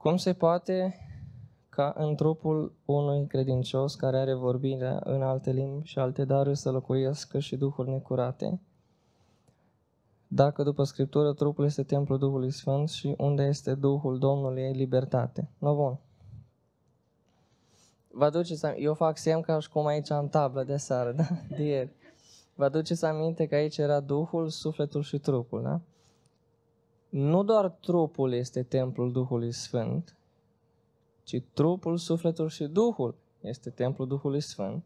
Cum se poate ca în trupul unui credincios care are vorbirea în alte limbi și alte daruri să locuiască și duhuri necurate? Dacă după Scriptură trupul este templul Duhului Sfânt și unde este Duhul Domnului ei libertate. No, bun. Vă aduceți aminte, eu fac semn ca și cum aici am tablă de seară, da? de ieri. Vă aduceți aminte că aici era Duhul, Sufletul și Trupul, da? nu doar trupul este templul Duhului Sfânt, ci trupul, sufletul și Duhul este templul Duhului Sfânt.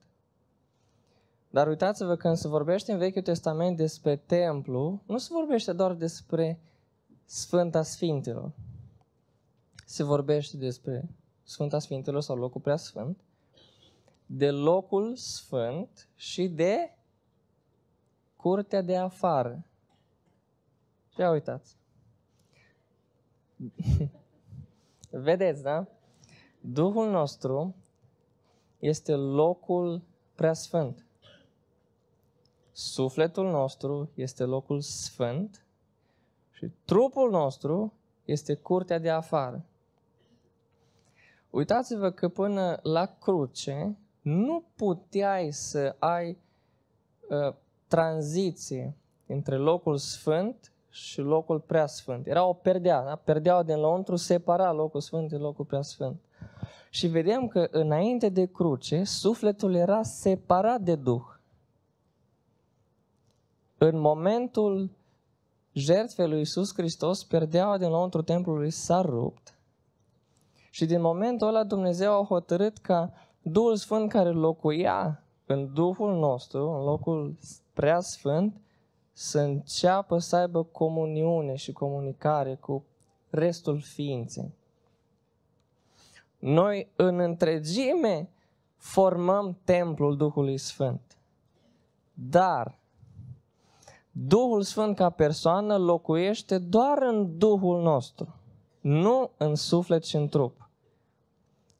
Dar uitați-vă, când se vorbește în Vechiul Testament despre templu, nu se vorbește doar despre Sfânta Sfintelor. Se vorbește despre Sfânta Sfintelor sau locul prea sfânt, de locul sfânt și de curtea de afară. Ia uitați. Vedeți, da? Duhul nostru este locul preasfânt. Sufletul nostru este locul sfânt și trupul nostru este curtea de afară. Uitați-vă că până la cruce nu puteai să ai uh, tranziție între locul sfânt și locul preasfânt. Era o perdea, da? perdeaua din lăuntru separa locul sfânt de locul preasfânt. Și vedem că înainte de cruce, sufletul era separat de Duh. În momentul jertfei lui Iisus Hristos, perdeaua din lăuntru templului s-a rupt și din momentul ăla Dumnezeu a hotărât ca Duhul Sfânt care locuia în Duhul nostru, în locul prea sfânt, să înceapă să aibă comuniune și comunicare cu restul ființei. Noi în întregime formăm templul Duhului Sfânt. Dar Duhul Sfânt ca persoană locuiește doar în Duhul nostru, nu în suflet și în trup.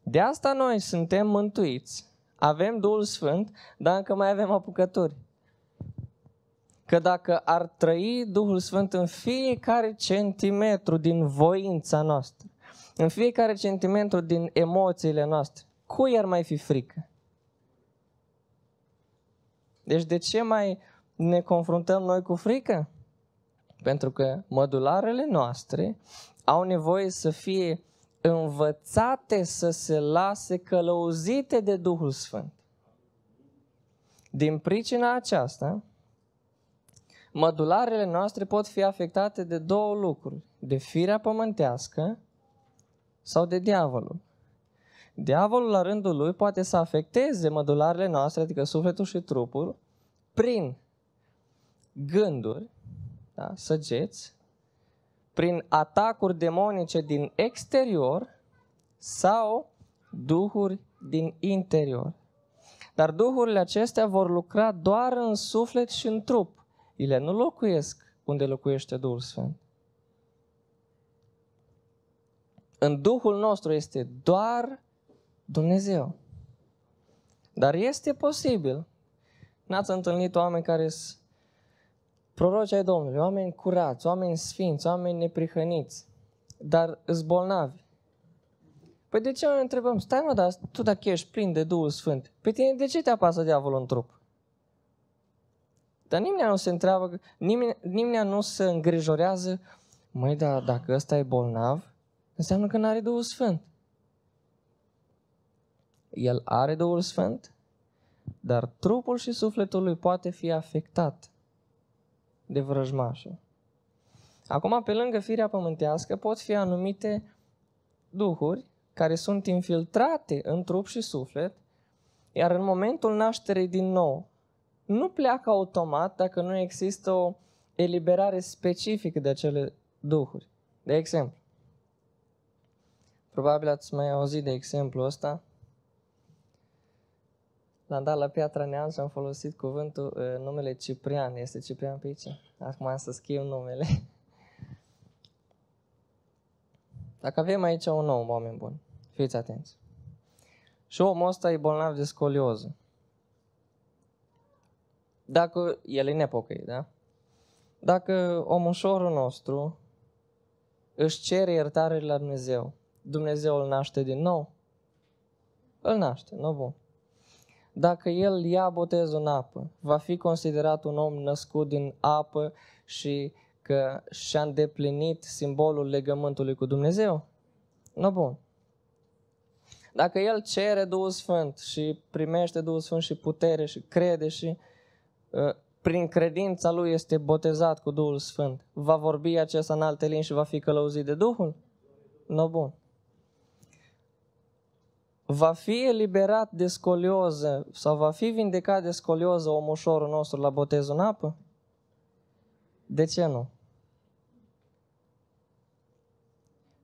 De asta noi suntem mântuiți, avem Duhul Sfânt, dar încă mai avem apucături că dacă ar trăi Duhul Sfânt în fiecare centimetru din voința noastră, în fiecare centimetru din emoțiile noastre, cui ar mai fi frică? Deci de ce mai ne confruntăm noi cu frică? Pentru că mădularele noastre au nevoie să fie învățate să se lase călăuzite de Duhul Sfânt. Din pricina aceasta, mădularele noastre pot fi afectate de două lucruri, de firea pământească sau de diavolul. Diavolul, la rândul lui, poate să afecteze mădularele noastre, adică sufletul și trupul, prin gânduri, da, săgeți, prin atacuri demonice din exterior sau duhuri din interior. Dar duhurile acestea vor lucra doar în suflet și în trup ele nu locuiesc unde locuiește Duhul Sfânt. În Duhul nostru este doar Dumnezeu. Dar este posibil. N-ați întâlnit oameni care sunt proroci ai Domnului, oameni curați, oameni sfinți, oameni neprihăniți, dar zbolnavi. Păi de ce noi întrebăm? Stai mă, dar tu dacă ești plin de Duhul Sfânt, pe tine de ce te apasă diavolul în trup? Dar nimeni nu se întreabă, nimeni, nimeni nu se îngrijorează, măi, dar dacă ăsta e bolnav, înseamnă că nu are Duhul Sfânt. El are Duhul Sfânt, dar trupul și sufletul lui poate fi afectat de vrăjmașul. Acum, pe lângă firea pământească, pot fi anumite duhuri care sunt infiltrate în trup și suflet, iar în momentul nașterii din nou, nu pleacă automat dacă nu există o eliberare specifică de acele duhuri. De exemplu, probabil ați mai auzit de exemplu ăsta, L-am dat la Piatra Neam și am folosit cuvântul, uh, numele Ciprian. Este Ciprian pe aici? Acum am să schimb numele. Dacă avem aici un om, oameni buni, fiți atenți. Și omul ăsta e bolnav de scolioză dacă el e nepocăit, da? Dacă omușorul nostru își cere iertare la Dumnezeu, Dumnezeu îl naște din nou, îl naște, nu bun. Dacă el ia botezul în apă, va fi considerat un om născut din apă și că și-a îndeplinit simbolul legământului cu Dumnezeu? Nu bun. Dacă el cere Duhul Sfânt și primește Duhul Sfânt și putere și crede și uh, Ă, prin credința lui este botezat cu Duhul Sfânt. Va vorbi acesta în alte limbi și va fi călăuzit de Duhul? No, bun. Va fi eliberat de scolioză sau va fi vindecat de scolioză omușorul nostru la botezul în apă? De ce nu?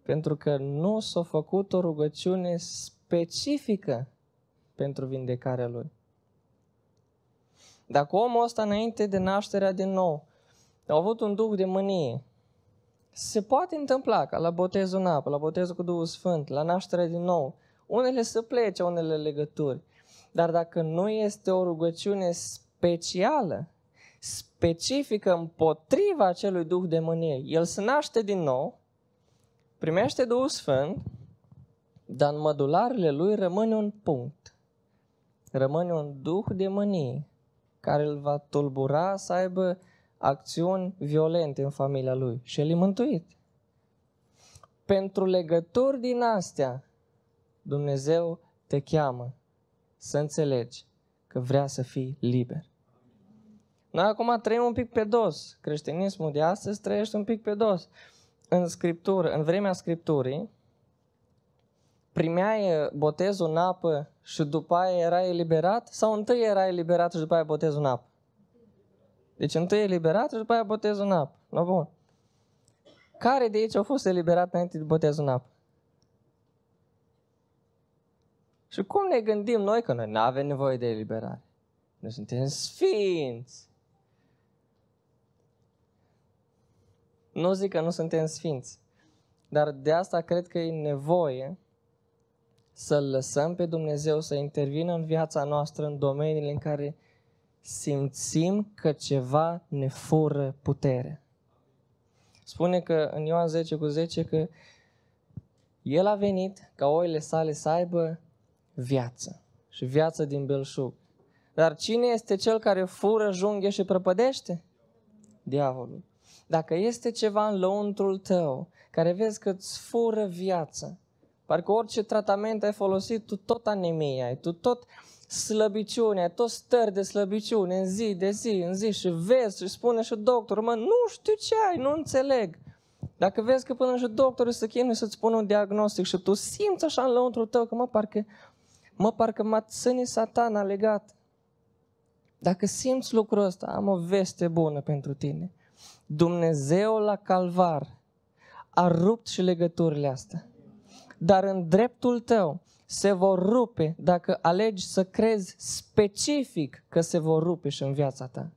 Pentru că nu s-a făcut o rugăciune specifică pentru vindecarea lui. Dacă omul ăsta înainte de nașterea din nou a avut un duh de mânie, se poate întâmpla ca la botezul în apă, la botezul cu Duhul Sfânt, la nașterea din nou, unele să plece, unele legături. Dar dacă nu este o rugăciune specială, specifică împotriva acelui duh de mânie, el se naște din nou, primește Duhul Sfânt, dar în mădularele lui rămâne un punct. Rămâne un duh de mânie care îl va tulbura să aibă acțiuni violente în familia lui. Și el e mântuit. Pentru legături din astea, Dumnezeu te cheamă să înțelegi că vrea să fii liber. Noi acum trăim un pic pe dos. Creștinismul de astăzi trăiește un pic pe dos. În Scriptură, în vremea Scripturii, primeai uh, botezul în apă și după aia era eliberat? Sau întâi era eliberat și după aia botezul în apă? Deci întâi eliberat și după aia botezul în apă. No, bun. Care de aici a fost eliberat înainte de botezul în apă? Și cum ne gândim noi că noi nu avem nevoie de eliberare? Noi suntem sfinți. Nu zic că nu suntem sfinți, dar de asta cred că e nevoie să-L lăsăm pe Dumnezeu să intervină în viața noastră în domeniile în care simțim că ceva ne fură putere. Spune că în Ioan 10 cu 10 că El a venit ca oile sale să aibă viață și viață din belșug. Dar cine este cel care fură, junghe și prăpădește? Diavolul. Dacă este ceva în lăuntrul tău care vezi că îți fură viață, Parcă orice tratament ai folosit, tu tot anemia ai, tu tot slăbiciune, ai tot stări de slăbiciune în zi de zi, în zi și vezi și spune și doctorul, mă, nu știu ce ai, nu înțeleg. Dacă vezi că până și doctorul se chinuie să-ți pună un diagnostic și tu simți așa în lăuntru tău că mă, parcă, mă, parcă m-a ține satana legat. Dacă simți lucrul ăsta, am o veste bună pentru tine. Dumnezeu la calvar a rupt și legăturile astea dar în dreptul tău se vor rupe dacă alegi să crezi specific că se vor rupe și în viața ta.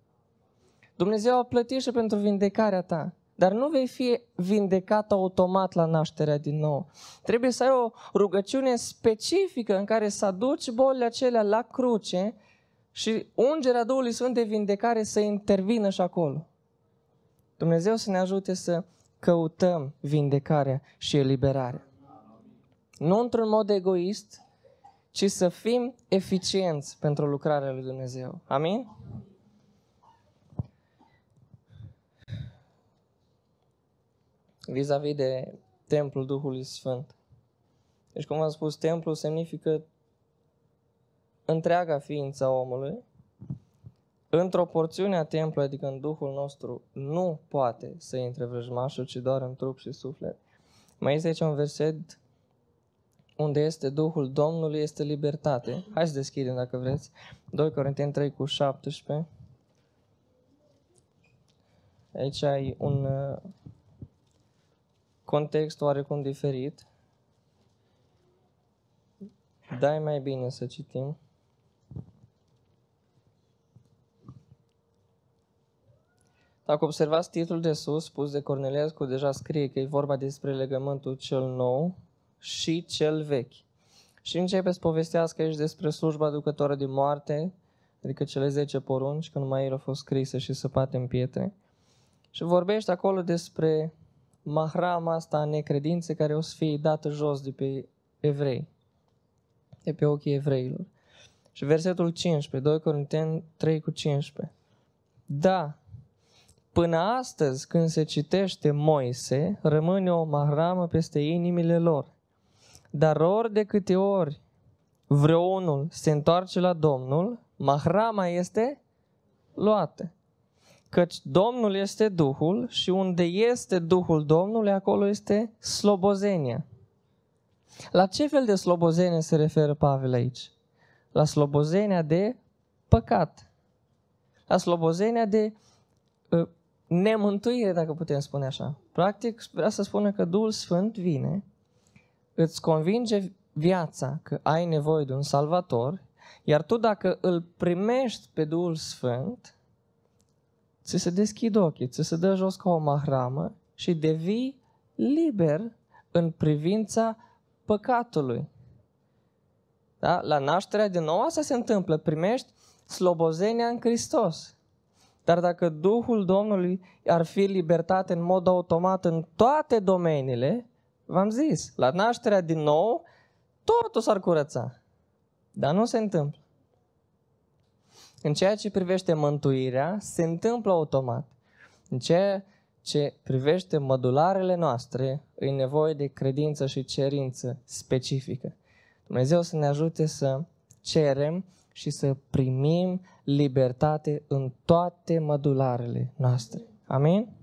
Dumnezeu a plătit și pentru vindecarea ta, dar nu vei fi vindecat automat la nașterea din nou. Trebuie să ai o rugăciune specifică în care să aduci bolile acelea la cruce și ungerea Duhului Sfânt de vindecare să intervină și acolo. Dumnezeu să ne ajute să căutăm vindecarea și eliberarea. Nu într-un mod egoist, ci să fim eficienți pentru lucrarea lui Dumnezeu. Amin? Vis-a-vis de templul Duhului Sfânt. Deci, cum am spus, templul semnifică întreaga ființă a omului. Într-o porțiune a templului, adică în Duhul nostru, nu poate să intre vrăjmașul, ci doar în trup și suflet. Mai este aici un verset unde este Duhul Domnului este libertate. Hai să deschidem dacă vreți. 2 Corinteni 3 cu 17. Aici ai un uh, context oarecum diferit. Dai mai bine să citim. Dacă observați titlul de sus, spus de Cornelescu, deja scrie că e vorba despre legământul cel nou, și cel vechi. Și începe să povestească aici despre slujba ducătoare de moarte, adică cele 10 porunci, când mai ele au fost scrise și săpate în pietre. Și vorbește acolo despre mahrama asta a necredinței care o să fie dată jos de pe evrei, de pe ochii evreilor. Și versetul 15, 2 Corinteni 3 cu 15. Da, până astăzi când se citește Moise, rămâne o mahramă peste inimile lor, dar ori de câte ori vreunul se întoarce la Domnul, mahrama este luată. Căci Domnul este Duhul și unde este Duhul Domnului, acolo este slobozenia. La ce fel de slobozenie se referă Pavel aici? La slobozenia de păcat. La slobozenia de uh, nemântuire, dacă putem spune așa. Practic, vrea să spună că Duhul Sfânt vine îți convinge viața că ai nevoie de un salvator, iar tu dacă îl primești pe Duhul Sfânt, ți se deschid ochii, ți se dă jos ca o mahramă și devii liber în privința păcatului. Da? La nașterea din nou asta se întâmplă, primești slobozenia în Hristos. Dar dacă Duhul Domnului ar fi libertate în mod automat în toate domeniile, V-am zis, la nașterea din nou, totul s-ar curăța. Dar nu se întâmplă. În ceea ce privește mântuirea, se întâmplă automat. În ceea ce privește mădularele noastre, e nevoie de credință și cerință specifică. Dumnezeu să ne ajute să cerem și să primim libertate în toate mădularele noastre. Amin?